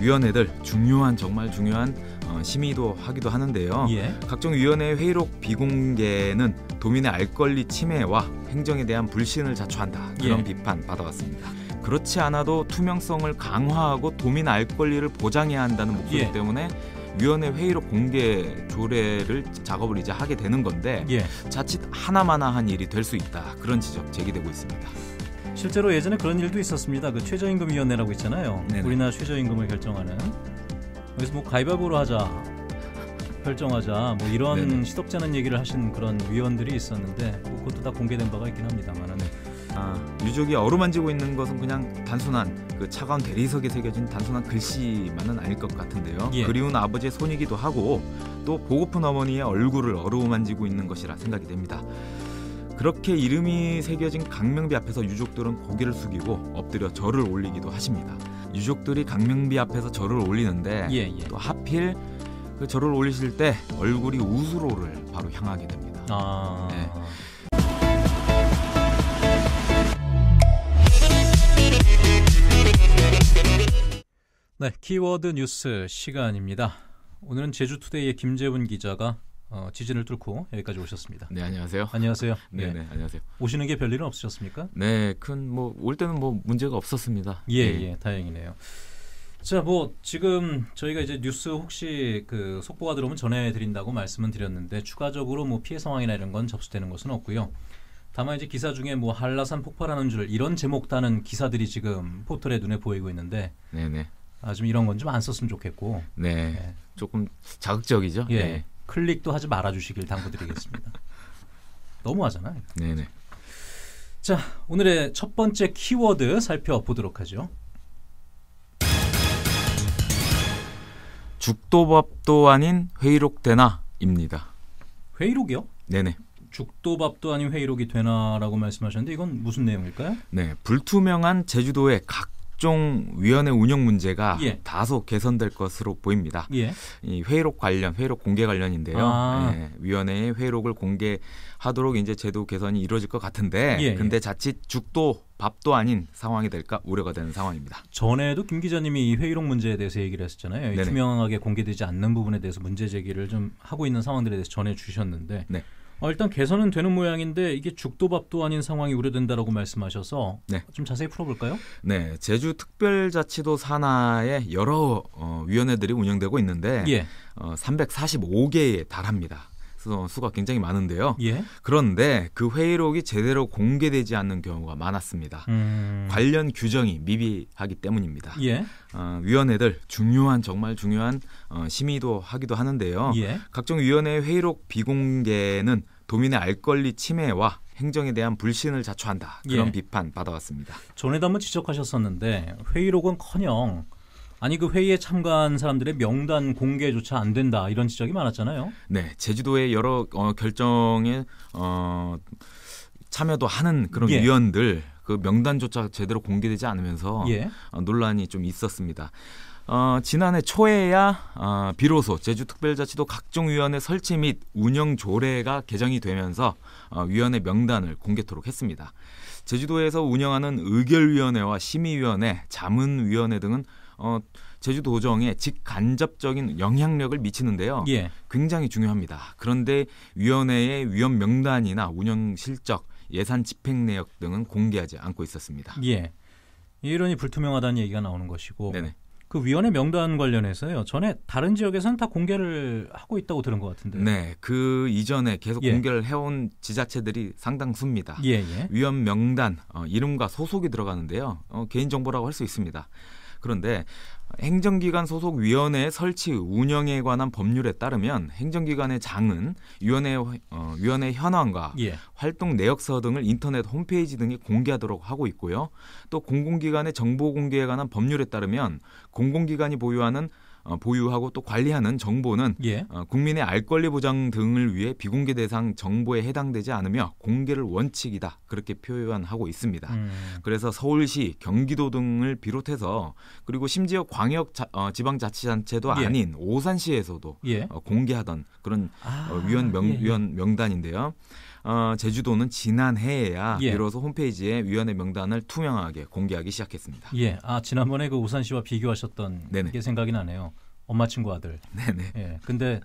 위원회들 중요한 정말 중요한 어, 심의도 하기도 하는데요. 예. 각종 위원회 회의록 비공개는 도민의 알 권리 침해와 행정에 대한 불신을 자초한다 그런 예. 비판 받아왔습니다. 그렇지 않아도 투명성을 강화하고 도민 알 권리를 보장해야 한다는 목소리 예. 때문에 위원회 회의록 공개 조례를 작업을 이제 하게 되는 건데 예. 자칫 하나마나한 일이 될 수 있다 그런 지적 제기되고 있습니다. 실제로 예전에 그런 일도 있었습니다. 그 최저임금위원회라고 있잖아요. 네네. 우리나라 최저임금을 결정하는 여기서 뭐 가위바위보로 하자, 결정하자 뭐 이런 네네. 시덥잖은 얘기를 하신 그런 위원들이 있었는데 뭐 그것도 다 공개된 바가 있긴 합니다만은. 네. 아, 유족이 어루만지고 있는 것은 그냥 단순한 그 차가운 대리석에 새겨진 단순한 글씨만은 아닐 것 같은데요. 예. 그리운 아버지의 손이기도 하고 또 보고픈 어머니의 얼굴을 어루만지고 있는 것이라 생각이 됩니다. 그렇게 이름이 새겨진 강명비 앞에서 유족들은 고개를 숙이고 엎드려 절을 올리기도 하십니다. 유족들이 강명비 앞에서 절을 올리는데 예, 예. 또 하필 그 절을 올리실 때 얼굴이 우수로를 바로 향하게 됩니다. 아... 네. 네, 키워드 뉴스 시간입니다. 오늘은 제주투데이의 김재훈 기자가 어, 지진을 뚫고 여기까지 오셨습니다. 네, 안녕하세요. 안녕하세요. 네, 네, 안녕하세요. 오시는 게 별일은 없으셨습니까? 네, 큰 뭐 올 때는 뭐 문제가 없었습니다. 예, 예, 예 다행이네요. 자, 뭐 지금 저희가 이제 뉴스 혹시 그 속보가 들어오면 전해드린다고 말씀은 드렸는데 추가적으로 뭐 피해 상황이나 이런 건 접수되는 것은 없고요. 다만 이제 기사 중에 뭐 한라산 폭발하는 줄 이런 제목 따는 기사들이 지금 포털에 눈에 보이고 있는데, 네네. 네. 아, 좀 이런 건 좀 안 썼으면 좋겠고. 네. 네. 조금 자극적이죠. 예. 네. 클릭도 하지 말아주시길 당부드리겠습니다. 너무하잖아요. 네네. 자, 오늘의 첫 번째 키워드 살펴보도록 하죠. 죽도밥도 아닌 회의록 되나입니다. 회의록이요? 네네. 죽도밥도 아닌 회의록이 되나라고 말씀하셨는데 이건 무슨 내용일까요? 네, 불투명한 제주도의 각 각종 위원회 운영 문제가 예. 다소 개선될 것으로 보입니다. 예. 이 회의록 관련 회의록 공개 관련인데요. 아. 예, 위원회의 회의록을 공개하도록 이제 제도 개선이 이루어질 것 같은데, 예. 예. 근데 자칫 죽도 밥도 아닌 상황이 될까 우려가 되는 상황입니다. 전에도 김 기자님이 이 회의록 문제에 대해서 얘기를 했었잖아요. 네네. 투명하게 공개되지 않는 부분에 대해서 문제 제기를 좀 하고 있는 상황들에 대해서 전해 주셨는데. 네. 어, 일단 개선은 되는 모양인데 이게 죽도 밥도 아닌 상황이 우려된다라고 말씀하셔서 네. 좀 자세히 풀어볼까요? 네, 제주 특별자치도 산하에 여러 어, 위원회들이 운영되고 있는데 예. 어, 345개에 달합니다. 수가 굉장히 많은데요. 예? 그런데 그 회의록이 제대로 공개되지 않는 경우가 많았습니다. 음... 관련 규정이 미비하기 때문입니다. 예? 어, 위원회들 중요한 정말 중요한 어, 심의도 하기도 하는데요. 예? 각종 위원회 회의록 비공개는 도민의 알 권리 침해와 행정에 대한 불신을 자초한다 그런 예. 비판 받아왔습니다. 전에도 한번 지적하셨었는데 회의록은커녕 아니 그 회의에 참가한 사람들의 명단 공개조차 안 된다 이런 지적이 많았잖아요. 네, 제주도의 여러 어, 결정에 어, 참여도 하는 그런 예. 위원들 그 명단조차 제대로 공개되지 않으면서 예. 어, 논란이 좀 있었습니다. 어, 지난해 초에야 어, 비로소 제주특별자치도 각종 위원회 설치 및 운영 조례가 개정이 되면서 어, 위원회 명단을 공개토록 했습니다. 제주도에서 운영하는 의결위원회와 심의위원회, 자문위원회 등은 어, 제주도 도정에 직간접적인 영향력을 미치는데요. 예. 굉장히 중요합니다. 그런데 위원회의 위원 명단이나 운영 실적, 예산 집행 내역 등은 공개하지 않고 있었습니다. 예. 이론이 불투명하다는 얘기가 나오는 것이고 네네. 그 위원회 명단 관련해서요. 전에 다른 지역에서는 다 공개를 하고 있다고 들은 것 같은데. 네, 그 이전에 계속 예. 공개를 해온 지자체들이 상당수입니다. 예, 예. 위원 명단 어, 이름과 소속이 들어가는데요. 어, 개인 정보라고 할 수 있습니다. 그런데 행정기관 소속 위원회 설치 운영에 관한 법률에 따르면 행정기관의 장은 위원회 어, 위원회 현황과 예. 활동 내역서 등을 인터넷 홈페이지 등에 공개하도록 하고 있고요. 또 공공기관의 정보 공개에 관한 법률에 따르면 공공기관이 보유하는 어, 보유하고 또 관리하는 정보는 예. 어, 국민의 알 권리 보장 등을 위해 비공개 대상 정보에 해당되지 않으며 공개를 원칙이다 그렇게 표현하고 있습니다. 음. 그래서 서울시, 경기도 등을 비롯해서 그리고 심지어 광역 자, 어, 지방자치단체도 예. 아닌 오산시에서도 예. 어, 공개하던 그런 아, 어, 위원 명 예, 예. 위원 명단인데요. 어, 제주도는 지난해에야 예. 비로소 홈페이지에 위원회 명단을 투명하게 공개하기 시작했습니다. 예, 아 지난번에 그 우산 씨와 비교하셨던 네네. 게 생각이 나네요. 엄마 친구 아들. 네네. 예, 근데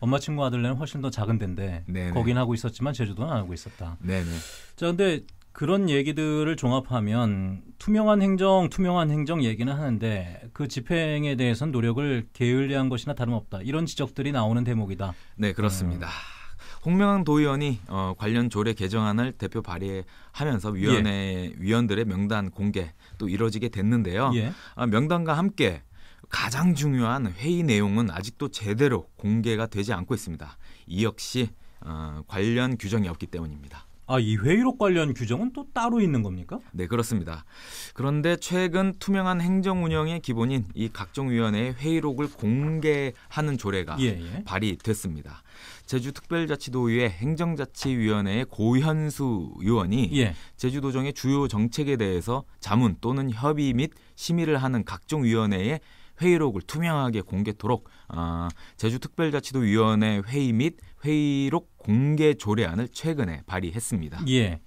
엄마 친구 아들네는 훨씬 더 작은 데인데 거긴 하고 있었지만 제주도는 안 하고 있었다. 네네. 자, 근데 그런 얘기들을 종합하면 투명한 행정, 투명한 행정 얘기는 하는데 그 집행에 대해선 노력을 게을리한 것이나 다름없다. 이런 지적들이 나오는 대목이다. 네, 그렇습니다. 음. 홍명왕 도의원이 어, 관련 조례 개정안을 대표 발의하면서 위원회 예. 위원들의 명단 공개 또 이뤄지게 됐는데요. 예. 아, 명단과 함께 가장 중요한 회의 내용은 아직도 제대로 공개가 되지 않고 있습니다. 이 역시 어, 관련 규정이 없기 때문입니다. 아, 이 회의록 관련 규정은 또 따로 있는 겁니까? 네, 그렇습니다. 그런데 최근 투명한 행정 운영의 기본인 이 각종 위원회의 회의록을 공개하는 조례가 예, 예. 발의됐습니다. 제주특별자치도의회 행정자치위원회의 고현수 의원이 예. 제주도정의 주요 정책에 대해서 자문 또는 협의 및 심의를 하는 각종 위원회의 회의록을 투명하게 공개토록 아, 제주특별자치도위원회 회의 및 회의록 공개 조례안을 최근에 발의했습니다. 예.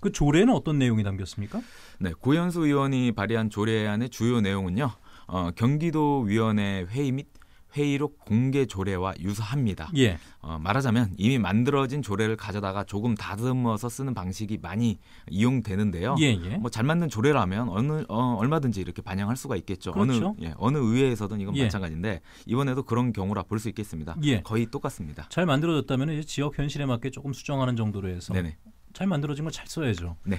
그 조례는 어떤 내용이 담겼습니까? 네, 고현수 의원이 발의한 조례안의 주요 내용은요. 어, 경기도 위원회 회의 및 회의록 공개 조례와 유사합니다. 예. 어, 말하자면 이미 만들어진 조례를 가져다가 조금 다듬어서 쓰는 방식이 많이 이용되는데요. 예, 예. 뭐잘 맞는 조례라면 어느 어, 얼마든지 이렇게 반영할 수가 있겠죠. 그렇죠. 어느 예, 어느 의회에서든 이건 예. 마찬가지인데 이번에도 그런 경우라 볼 수 있겠습니다. 예. 거의 똑같습니다. 잘 만들어졌다면 이제 지역 현실에 맞게 조금 수정하는 정도로 해서 네네. 잘 만들어진 걸 잘 써야죠. 네.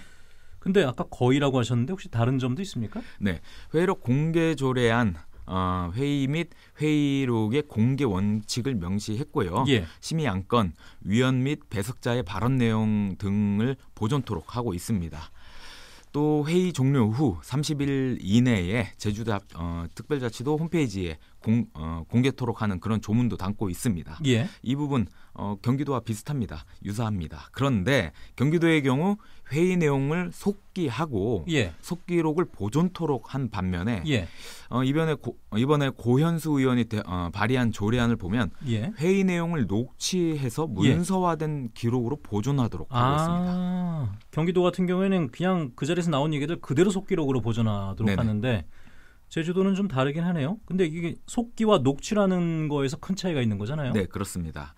근데 아까 거의라고 하셨는데 혹시 다른 점도 있습니까? 네. 회의록 공개 조례안 어, 회의 및 회의록의 공개 원칙을 명시했고요. 예. 심의 안건, 위원 및 배석자의 발언 내용 등을 보존토록 하고 있습니다. 또 회의 종료 후 30일 이내에 제주도 어, 특별자치도 홈페이지에 공, 어, 공개토록 하는 그런 조문도 담고 있습니다. 예. 이 부분 어, 경기도와 비슷합니다. 유사합니다. 그런데 경기도의 경우 회의 내용을 속기하고 예. 속기록을 보존토록 한 반면에 예. 어, 이번에 고, 이번에 고현수 의원이 대, 어, 발의한 조례안을 보면 예. 회의 내용을 녹취해서 예. 문서화된 기록으로 보존하도록 하고 아, 있습니다. 경기도 같은 경우에는 그냥 그 자리에서 나온 얘기들 그대로 속기록으로 보존하도록 네네. 하는데 제주도는 좀 다르긴 하네요. 근데 이게 속기와 녹취라는 거에서 큰 차이가 있는 거잖아요. 네, 그렇습니다.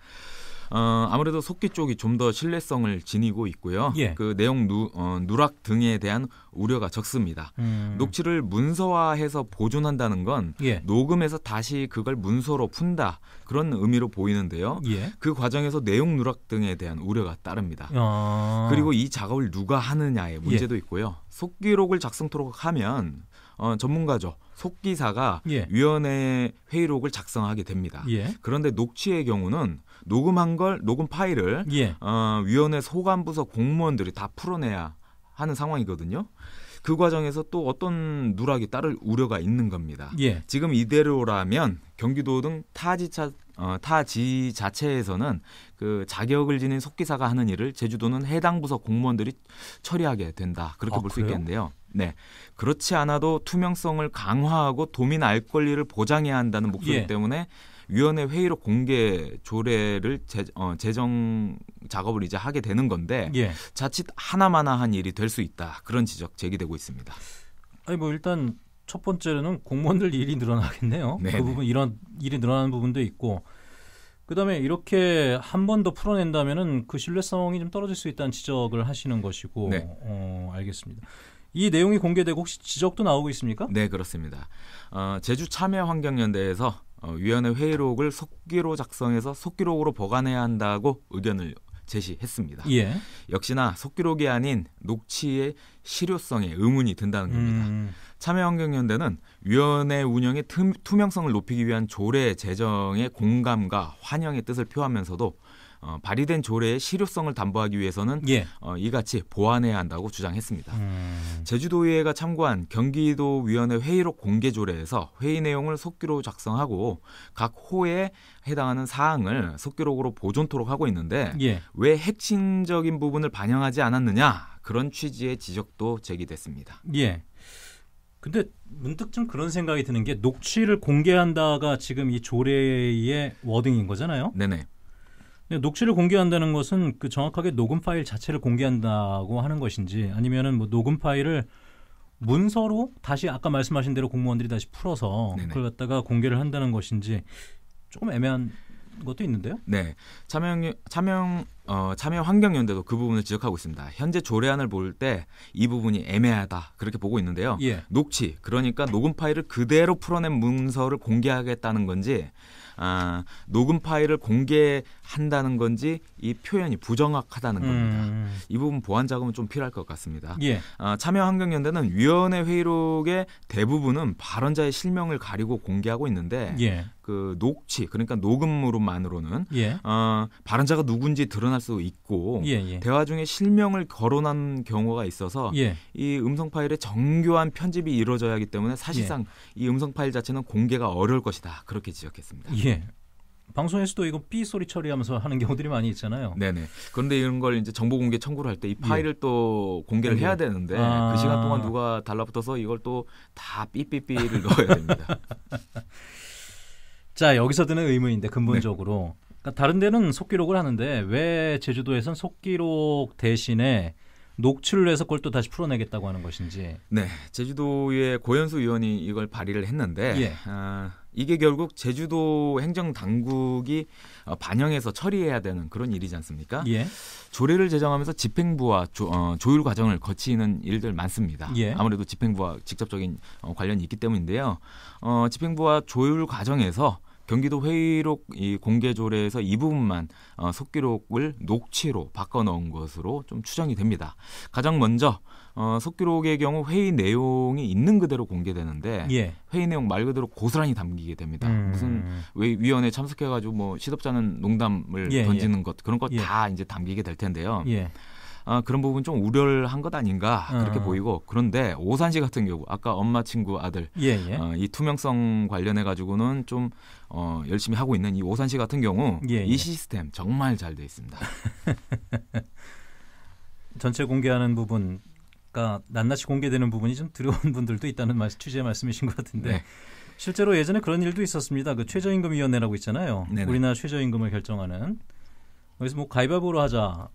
어, 아무래도 속기 쪽이 좀 더 신뢰성을 지니고 있고요. 예. 그 내용 누, 어, 누락 등에 대한 우려가 적습니다. 음. 녹취를 문서화해서 보존한다는 건 예. 녹음해서 다시 그걸 문서로 푼다 그런 의미로 보이는데요. 예. 그 과정에서 내용 누락 등에 대한 우려가 따릅니다. 아. 그리고 이 작업을 누가 하느냐의 문제도 예. 있고요. 속기록을 작성토록 하면 어, 전문가죠. 속기사가 예. 위원회 회의록을 작성하게 됩니다. 예. 그런데 녹취의 경우는 녹음한 걸 녹음 파일을 예. 어, 위원회 소관부서 공무원들이 다 풀어내야 하는 상황이거든요. 그 과정에서 또 어떤 누락이 따를 우려가 있는 겁니다. 예. 지금 이대로라면 경기도 등 타지차 어, 타지 자체에서는 그 자격을 지닌 속기사가 하는 일을 제주도는 해당 부서 공무원들이 처리하게 된다 그렇게 아, 볼수 있겠는데요. 네, 그렇지 않아도 투명성을 강화하고 도민 알 권리를 보장해야 한다는 목소리 예. 때문에 위원회 회의록 공개 조례를 제, 어, 제정 작업을 이제 하게 되는 건데 예. 자칫 하나마나한 일이 될 수 있다 그런 지적 제기되고 있습니다. 아니 뭐 일단 첫 번째는 공무원들 일이 늘어나겠네요. 그 네네. 그 부분 이런 일이 늘어나는 부분도 있고 그다음에 이렇게 한 번 더 풀어낸다면은 그 신뢰성이 좀 떨어질 수 있다는 지적을 하시는 것이고 네. 어, 알겠습니다. 이 내용이 공개되고 혹시 지적도 나오고 있습니까? 네, 그렇습니다. 어, 제주 참여환경연대에서 어, 위원회 회의록을 속기로 작성해서 속기록으로 보관해야 한다고 의견을 제시했습니다. 예. 역시나 속기록이 아닌 녹취의 실효성에 의문이 든다는 겁니다. 음. 참여환경연대는 위원회 운영의 투명성을 높이기 위한 조례 제정의 공감과 환영의 뜻을 표하면서도 어, 발의된 조례의 실효성을 담보하기 위해서는 예. 어, 이같이 보완해야 한다고 주장했습니다. 음. 제주도의회가 참고한 경기도위원회 회의록 공개 조례에서 회의 내용을 속기로 작성하고 각 호에 해당하는 사항을 속기록으로 보존토록 하고 있는데 예. 왜 핵심적인 부분을 반영하지 않았느냐 그런 취지의 지적도 제기됐습니다. 예. 근데 문득 좀 그런 생각이 드는 게 녹취를 공개한다가 지금 이 조례의 워딩인 거잖아요. 네네. 네, 녹취를 공개한다는 것은 그 정확하게 녹음 파일 자체를 공개한다고 하는 것인지 아니면은 뭐 녹음 파일을 문서로 다시 아까 말씀하신 대로 공무원들이 다시 풀어서 네네. 그걸 갖다가 공개를 한다는 것인지 조금 애매한 것도 있는데요. 네, 차명 차명 어, 참여환경연대도 그 부분을 지적하고 있습니다. 현재 조례안을 볼 때 이 부분이 애매하다 그렇게 보고 있는데요. 예. 녹취 그러니까 녹음 파일을 그대로 풀어낸 문서를 공개하겠다는 건지 아, 녹음 파일을 공개한다는 건지 이 표현이 부정확하다는 음. 겁니다. 음. 이 부분 보완 작업은 좀 필요할 것 같습니다. 예. 아, 참여환경연대는 위원회 회의록의 대부분은 발언자의 실명을 가리고 공개하고 있는데 예. 그 녹취 그러니까 녹음으로만으로는 예. 어, 발언자가 누군지 드러나 발생할 수 있고 예, 예. 대화 중에 실명을 거론한 경우가 있어서 예. 이 음성 파일의 정교한 편집이 이루어져야 하기 때문에 사실상 예. 이 음성 파일 자체는 공개가 어려울 것이다 그렇게 지적했습니다. 예. 방송에서도 이거 삐 소리 처리하면서 하는 경우들이 많이 있잖아요. 네네. 그런데 이런 걸 이제 정보 공개 청구를 할 때이 예. 파일을 예. 또 공개를 해야 되는데 아~ 그 시간 동안 누가 달라붙어서 이걸 또 다 삐삐삐를 넣어야 됩니다. 자 여기서 드는 의문인데 근본적으로 네. 그러니까 다른 데는 속기록을 하는데 왜 제주도에선 속기록 대신에 녹취를 해서 그걸 또 다시 풀어내겠다고 하는 것인지. 네, 제주도의 고현수 의원이 이걸 발의를 했는데 예. 어, 이게 결국 제주도 행정 당국이 어, 반영해서 처리해야 되는 그런 일이지 않습니까? 예. 조례를 제정하면서 집행부와 조, 어, 율 과정을 거치는 일들 많습니다. 예. 아무래도 집행부와 직접적인 어, 관련이 있기 때문인데요. 어, 집행부와 조율 과정에서 경기도 회의록 이 공개 조례에서 이 부분만 어, 속기록을 녹취로 바꿔 넣은 것으로 좀 추정이 됩니다. 가장 먼저 어, 속기록의 경우 회의 내용이 있는 그대로 공개되는데 예. 회의 내용 말 그대로 고스란히 담기게 됩니다. 음. 무슨 왜 위원회 참석해가지고 뭐 시덥잖은 농담을 예, 예. 던지는 예. 것 그런 것다 예. 이제 담기게 될 텐데요. 예. 아, 그런 부분 좀 우려를 한 것 아닌가 그렇게 어. 보이고 그런데 오산시 같은 경우 아까 엄마 친구 아들 예, 예. 어, 이 투명성 관련해 가지고는 좀 어, 열심히 하고 있는 이 오산시 같은 경우 예, 예, 이 시스템 정말 잘 돼 있습니다. 전체 공개하는 부분 그러니까 낱낱이 공개되는 부분이 좀 두려운 분들도 있다는 말씀, 취의 말씀이신 것 같은데 네. 실제로 예전에 그런 일도 있었습니다. 그 최저임금위원회라고 있잖아요. 네네. 우리나라 최저임금을 결정하는 그래서 뭐 가위바위보로 하자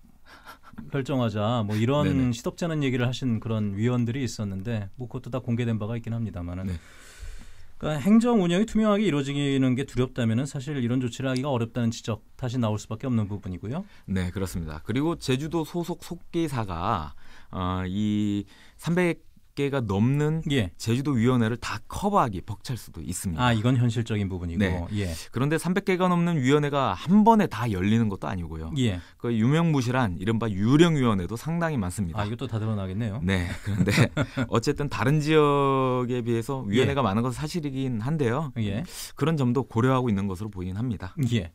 결정하자 뭐 이런 시덥지 않은 얘기를 하신 그런 위원들이 있었는데 뭐 그것도 다 공개된 바가 있긴 합니다만은. 네. 그러니까 행정 운영이 투명하게 이루어지는 게두렵다면 사실 이런 조치를 하기가 어렵다는 지적 다시 나올 수밖에 없는 부분이고요. 네, 그렇습니다. 그리고 제주도 소속 속기사가 어, 이 300. 개가 넘는 예. 제주도 위원회를 다 커버하기 벅찰 수도 있습니다. 아 이건 현실적인 부분이고. 네. 예. 그런데 300개가 넘는 위원회가 한 번에 다 열리는 것도 아니고요. 예. 그 유명무실한 이른바 유령 위원회도 상당히 많습니다. 아 이것도 다 드러나겠네요. 네. 그런데 어쨌든 다른 지역에 비해서 위원회가 예. 많은 것은 사실이긴 한데요. 예. 그런 점도 고려하고 있는 것으로 보이긴 합니다. 예.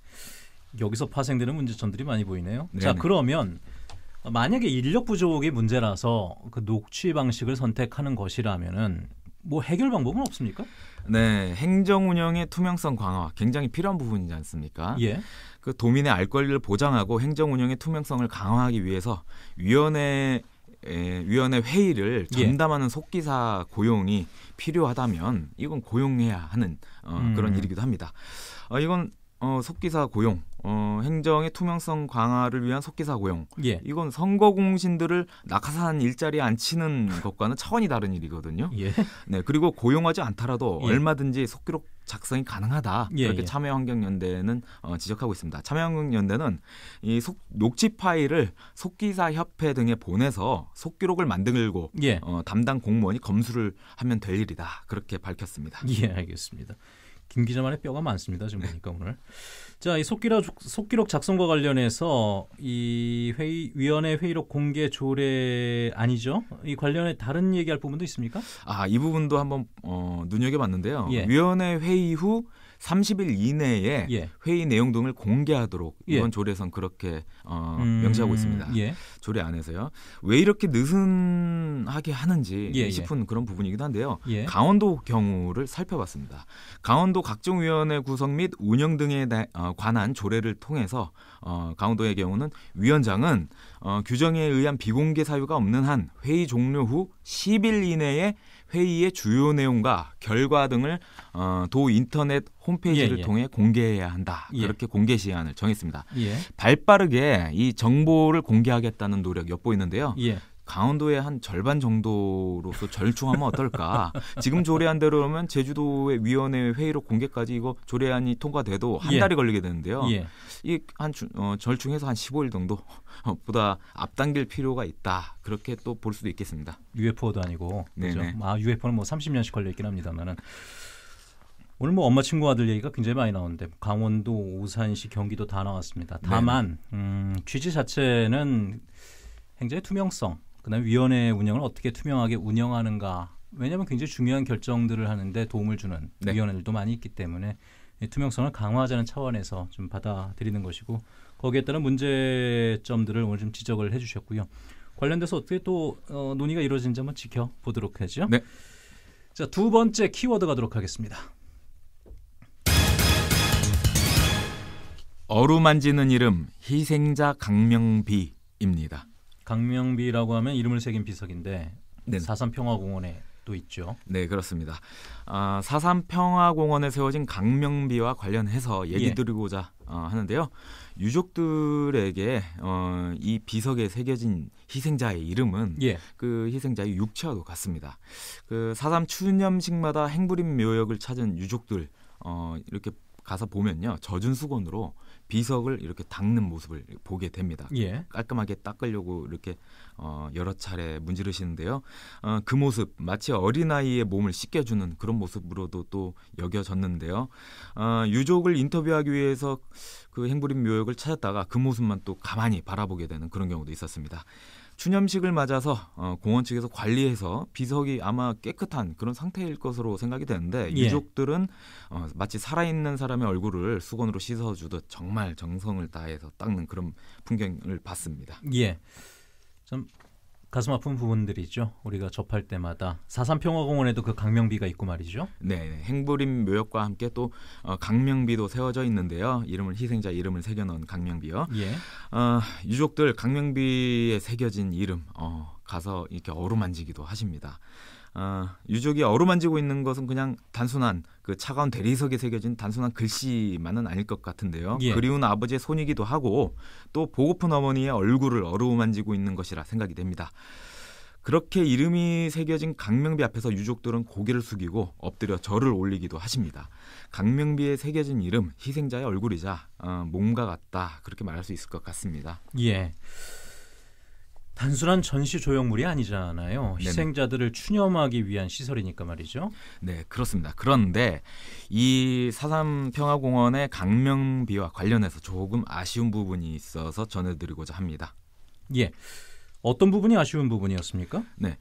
여기서 파생되는 문제점들이 많이 보이네요. 네네. 자 그러면. 만약에 인력 부족이 문제라서 그 녹취 방식을 선택하는 것이라면은 뭐 해결 방법은 없습니까? 네, 행정 운영의 투명성 강화 굉장히 필요한 부분이지 않습니까? 예. 그 도민의 알 권리를 보장하고 행정 운영의 투명성을 강화하기 위해서 위원회 에, 위원회 회의를 예. 전담하는 예. 속기사 고용이 필요하다면 이건 고용해야 하는 어, 음. 그런 일이기도 합니다. 어, 이건 어, 속기사 고용 어, 행정의 투명성 강화를 위한 속기사 고용. 예. 이건 선거 공신들을 낙하산 일자리에 앉히는 것과는 차원이 다른 일이거든요. 예. 네, 그리고 고용하지 않더라도 예. 얼마든지 속기록 작성이 가능하다. 예, 그렇게 예. 참여환경연대는 어, 지적하고 있습니다. 참여환경연대는 이 속, 녹취 파일을 속기사 협회 등에 보내서 속기록을 만들고 예. 어, 담당 공무원이 검수를 하면 될 일이다. 그렇게 밝혔습니다. 예, 알겠습니다. 김 기자만의 뼈가 많습니다. 지금 보니까 오늘. 자, 이 속기록, 속기록 작성과 관련해서 이 회의, 위원회 회의록 공개 조례 아니죠? 이 관련해 다른 얘기할 부분도 있습니까? 아, 이 부분도 한번 어, 눈여겨봤는데요. 예. 위원회 회의 후 30일 이내에 예. 회의 내용 등을 공개하도록 예. 이번 조례선 그렇게 어, 음... 명시하고 있습니다. 예. 조례 안에서요. 왜 이렇게 느슨하게 하는지 예, 예. 싶은 그런 부분이기도 한데요. 예. 강원도 경우를 살펴봤습니다. 강원도 각종 위원회 구성 및 운영 등에 어, 관한 조례를 통해서 어, 강원도의 경우는 위원장은 어, 규정에 의한 비공개 사유가 없는 한 회의 종료 후 10일 이내에 회의의 주요 내용과 결과 등을 어, 도 인터넷 홈페이지를 예, 예. 통해 공개해야 한다. 예. 이렇게 공개 시간을 정했습니다. 예. 발빠르게 이 정보를 공개하겠다는 노력 엿보이는데요. 예. 강원도의 한 절반 정도로서 절충하면 어떨까? 지금 조례안 대로 라면 제주도의 위원회 회의로 공개까지 이거 조례안이 통과돼도 한 예. 달이 걸리게 되는데요. 예. 이한 어, 절충해서 한 15일 정도 어, 보다 앞당길 필요가 있다. 그렇게 또 볼 수도 있겠습니다. UFO도 아니고 그죠? 네네. 아 UFO는 뭐 30년씩 걸려 있긴 합니다만은 오늘 뭐 엄마 친구 아들 얘기가 굉장히 많이 나오는데 강원도, 오산시, 경기도 다 나왔습니다. 다만 음, 취지 자체는 굉장히 투명성 그다음 위원회 운영을 어떻게 투명하게 운영하는가. 왜냐하면 굉장히 중요한 결정들을 하는데 도움을 주는 네. 위원회들도 많이 있기 때문에 투명성을 강화하자는 차원에서 좀 받아들이는 것이고 거기에 따른 문제점들을 오늘 좀 지적을 해주셨고요. 관련돼서 어떻게 또 어, 논의가 이루어진지 한번 지켜보도록 하죠. 네. 자, 두 번째 키워드 가도록 하겠습니다. 어루만지는 이름 희생자 강명비입니다. 강명비라고 하면 이름을 새긴 비석인데 네. 4.3 평화공원에 또 있죠. 네, 그렇습니다. 아, 사3 평화공원에 세워진 강명비와 관련해서 얘기 예. 드리고자 어, 하는데요. 유족들에게 어, 이 비석에 새겨진 희생자의 이름은 예. 그 희생자의 육체와도 같습니다. 그 사삼 추념식마다 행불림 묘역을 찾은 유족들 어, 이렇게 가서 보면요. 젖은 수건으로 비석을 이렇게 닦는 모습을 보게 됩니다. 예. 깔끔하게 닦으려고 이렇게 어, 여러 차례 문지르시는데요. 어, 그 모습 마치 어린아이의 몸을 씻겨주는 그런 모습으로도 또 여겨졌는데요. 어, 유족을 인터뷰하기 위해서 그행부림 묘역을 찾았다가 그 모습만 또 가만히 바라보게 되는 그런 경우도 있었습니다. 추념식을 맞아서 어, 공원 측에서 관리해서 비석이 아마 깨끗한 그런 상태일 것으로 생각이 되는데 예. 유족들은 어, 마치 살아있는 사람의 얼굴을 수건으로 씻어주듯 정말 정성을 다해서 닦는 그런 풍경을 봤습니다. 예. 좀 가슴 아픈 부분들이죠. 우리가 접할 때마다 사산평화공원에도 그 강명비가 있고 말이죠. 네, 네, 행보림 묘역과 함께 또 어, 강명비도 세워져 있는데요. 이름을 희생자 이름을 새겨놓은 강명비요. 예. 어, 유족들 강명비에 새겨진 이름 어, 가서 이렇게 어루만지기도 하십니다. 아, 유족이 어루만지고 있는 것은 그냥 단순한 그 차가운 대리석에 새겨진 단순한 글씨만은 아닐 것 같은데요. 예. 그리운 아버지의 손이기도 하고 또 보고픈 어머니의 얼굴을 어루만지고 있는 것이라 생각이 됩니다. 그렇게 이름이 새겨진 강명비 앞에서 유족들은 고개를 숙이고 엎드려 절을 올리기도 하십니다. 강명비에 새겨진 이름 희생자의 얼굴이자 어, 몸과 같다 그렇게 말할 수 있을 것 같습니다. 예. 단순한 전시 조형물이 아니잖아요. 희생자들을 추념하기 위한 시설이니까 말이죠. 네, 그렇습니다. 그런데 이 사삼 평화공원의 강명비와 관련해서 조금 아쉬운 부분이 있어서 전해드리고자 합니다. 예. 어떤 부분이 아쉬운 부분이었습니까? 네.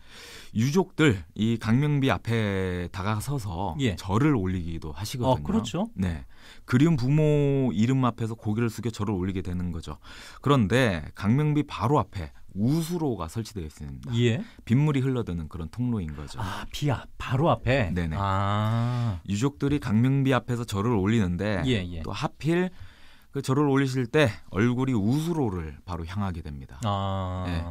유족들 이 강명비 앞에 다가서서 예. 절을 올리기도 하시거든요. 아, 그렇죠. 네. 그리운 부모 이름 앞에서 고개를 숙여 절을 올리게 되는 거죠. 그런데 강명비 바로 앞에 우수로가 설치되어 있습니다. 예. 빗물이 흘러드는 그런 통로인 거죠. 아, 비 앞, 바로 앞에. 네네. 아. 유족들이 강명비 앞에서 절을 올리는데 예, 예. 또 하필 그 절을 올리실 때 얼굴이 우수로를 바로 향하게 됩니다. 아. 네.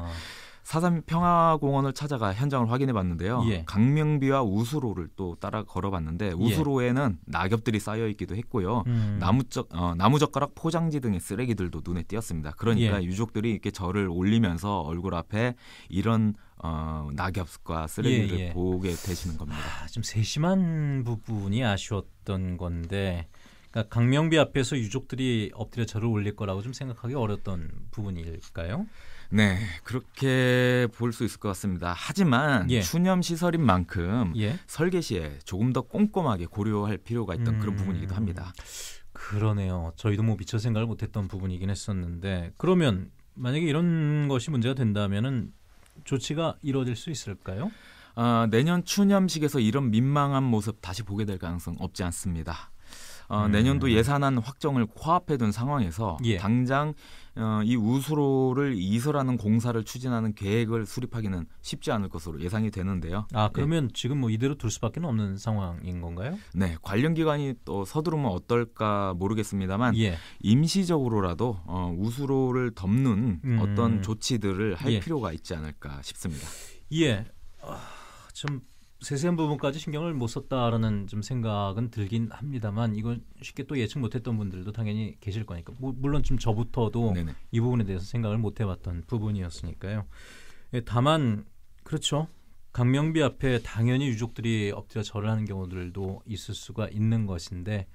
사삼 평화공원을 찾아가 현장을 확인해 봤는데요. 예. 강명비와 우수로를 또 따라 걸어 봤는데 예. 우수로에는 낙엽들이 쌓여 있기도 했고요. 음. 나무적 어, 나무젓가락 포장지 등의 쓰레기들도 눈에 띄었습니다. 그러니까 예. 유족들이 이렇게 절을 올리면서 얼굴 앞에 이런 어, 낙엽과 쓰레기를 예, 예, 보게 되시는 겁니다. 아, 좀 세심한 부분이 아쉬웠던 건데 그니까 강명비 앞에서 유족들이 엎드려 절을 올릴 거라고 좀 생각하기 어렸던 부분일까요? 네, 그렇게 볼 수 있을 것 같습니다. 하지만 예. 추념 시설인 만큼 예. 설계 시에 조금 더 꼼꼼하게 고려할 필요가 있던 음... 그런 부분이기도 합니다. 그러네요. 저희도 뭐 미처 생각을 못했던 부분이긴 했었는데 그러면 만약에 이런 것이 문제가 된다면은 조치가 이뤄질 수 있을까요? 아, 내년 추념식에서 이런 민망한 모습 다시 보게 될 가능성 없지 않습니다. 어, 음. 내년도 예산안 확정을 코앞에 둔 상황에서 예. 당장 어, 이 우수로를 이설하는 공사를 추진하는 계획을 수립하기는 쉽지 않을 것으로 예상이 되는데요. 아 예. 그러면 예. 지금 뭐 이대로 둘 수밖에 없는 상황인 건가요? 네, 관련 기관이 또 서두르면 어떨까 모르겠습니다만 예. 임시적으로라도 어, 우수로를 덮는 음. 어떤 조치들을 할 예. 필요가 있지 않을까 싶습니다. 예, 아, 좀 세세한 부분까지 신경을 못 썼다라는 좀 생각은 들긴 합니다만 이건 쉽게 또 예측 못했던 분들도 당연히 계실 거니까 뭐 물론 좀 저부터도 네네. 이 부분에 대해서 생각을 못 해봤던 부분이었으니까요. 예, 다만 그렇죠. 강명비 앞에 당연히 유족들이 엎드려 절을 하는 경우들도 있을 수가 있는 것인데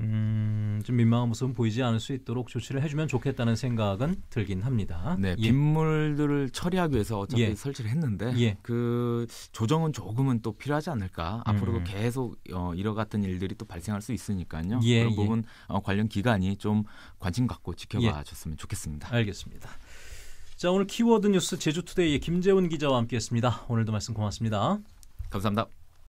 음, 좀 민망한 모습은 보이지 않을 수 있도록 조치를 해주면 좋겠다는 생각은 들긴 합니다. 네, 예. 빗물들을 처리하기 위해서 어차피 예. 설치를 했는데 예. 그 조정은 조금은 또 필요하지 않을까. 음. 앞으로도 계속 어, 이러 같은 일들이 또 발생할 수 있으니까요. 예, 그런 예. 부분 어, 관련 기관이 좀 관심 갖고 지켜봐 예. 줬으면 좋겠습니다. 알겠습니다. 자 오늘 키워드 뉴스 제주투데이의 김재훈 기자와 함께했습니다. 오늘도 말씀 고맙습니다. 감사합니다.